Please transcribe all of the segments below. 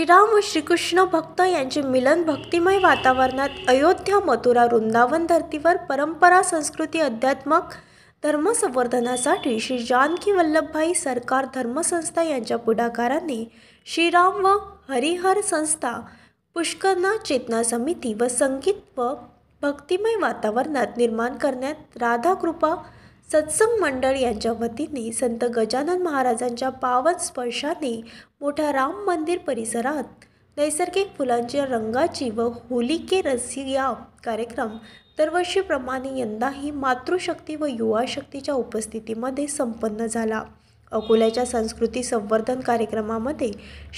श्रीराम व श्रीकृष्ण भक्त यांचे मिलन भक्तिमय वातावरणात अयोध्या मथुरा वृंदावन धर्तीवर परंपरा संस्कृती अध्यात्मक धर्मसंवर्धनासाठी श्री जानकी वल्लभभाई सरकार धर्मसंस्था यांच्या पुढाकाराने श्रीराम व हरिहर संस्था पुष्करणा चेतना समिती व संगीत व भक्तिमय वातावरणात निर्माण करण्यात राधाकृपा सत्संग मंडळ यांच्या वतीने संत गजानन महाराजांच्या पावन स्पर्शाने मोठ्या राम मंदिर परिसरात नैसर्गिक फुलांच्या रंगाची व होलिके के या कार्यक्रम दरवर्षीप्रमाणे यंदाही मातृशक्ती व युवाशक्तीच्या उपस्थितीमध्ये संपन्न झाला अकोल्याच्या संस्कृती संवर्धन कार्यक्रमामध्ये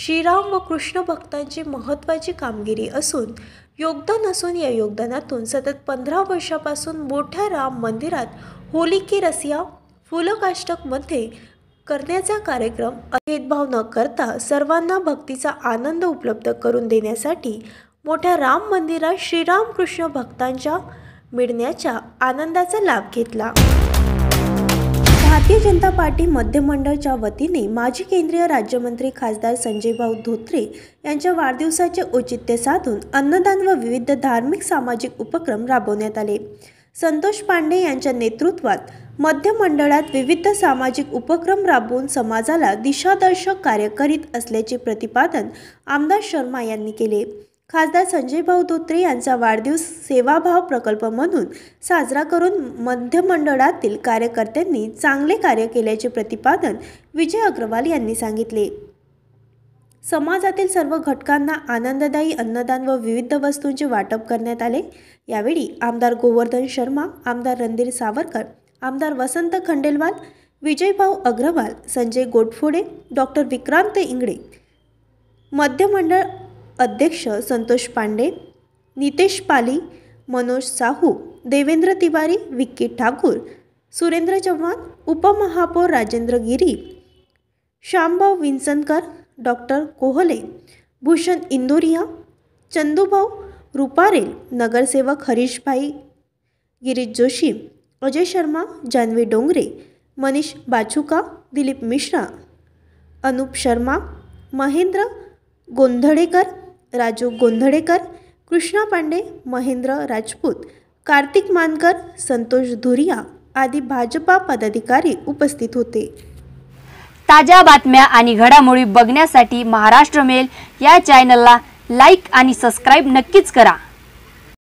श्रीराम व कृष्ण भक्तांची महत्त्वाची कामगिरी असून योगदान असून या योगदानातून सतत पंधरा वर्षापासून मोठ्या राम मंदिरात होलिकी रसिया फुलकाष्टकमध्ये करण्याचा कार्यक्रम भेदभाव न करता सर्वांना भक्तीचा आनंद उपलब्ध करून देण्यासाठी मोठ्या राम मंदिरात श्रीराम कृष्ण भक्तांच्या मिळण्याच्या आनंदाचा लाभ घेतला भारतीय जनता पार्टी मध्य वतीने माजी केंद्रीय राज्यमंत्री खासदार संजयभाऊ धोत्रे यांच्या वाढदिवसाचे औचित्य साधून अन्नदान व विविध धार्मिक सामाजिक उपक्रम राबवण्यात आले संतोष पांडे यांच्या नेतृत्वात मध्य मंडळात विविध सामाजिक उपक्रम राबवून समाजाला दिशादर्शक कार्य करीत असल्याचे प्रतिपादन आमदार शर्मा यांनी केले खासदार संजय भाऊ धोत्रे यांचा वाढदिवस सेवाभाव प्रकल्प म्हणून साजरा करून मध्यमंडळातील मंडळातील कार्यकर्त्यांनी चांगले कार्य केल्याचे प्रतिपादन विजय अग्रवाल यांनी सांगितले समाजातील सर्व घटकांना आनंददायी अन्नदान व विविध वस्तूंचे वाटप करण्यात आले यावेळी आमदार गोवर्धन शर्मा आमदार रणधीर सावरकर आमदार वसंत खंडेलवाल विजयभाऊ अग्रवाल संजय गोटफोडे डॉक्टर विक्रांत इंगळे मध्यमंडळ अध्यक्ष संतोष पांडे नितेश पाली मनोज साहू देवेंद्र तिवारी विक्की ठाकूर सुरेंद्र चव्हाण उपमहापौर राजेंद्र गिरी श्यामभाऊ विंचनकर डॉक्टर कोहले भूषण इंदुरिया चंदूभाऊ रुपारेल नगरसेवक हरीशभाई गिरीश जोशी अजय शर्मा जान्हवी डोंगरे मनीष बाचुका दिलीप मिश्रा अनूप शर्मा महेंद्र गोंधळेकर राजू गोंधळेकर कृष्णा पांडे महेंद्र राजपूत कार्तिक मानकर संतोष धुरिया आदी भाजपा पदाधिकारी उपस्थित होते ताज्या बातम्या आणि घडामोडी बघण्यासाठी महाराष्ट्र मेल या चॅनलला लाईक आणि सबस्क्राईब नक्कीच करा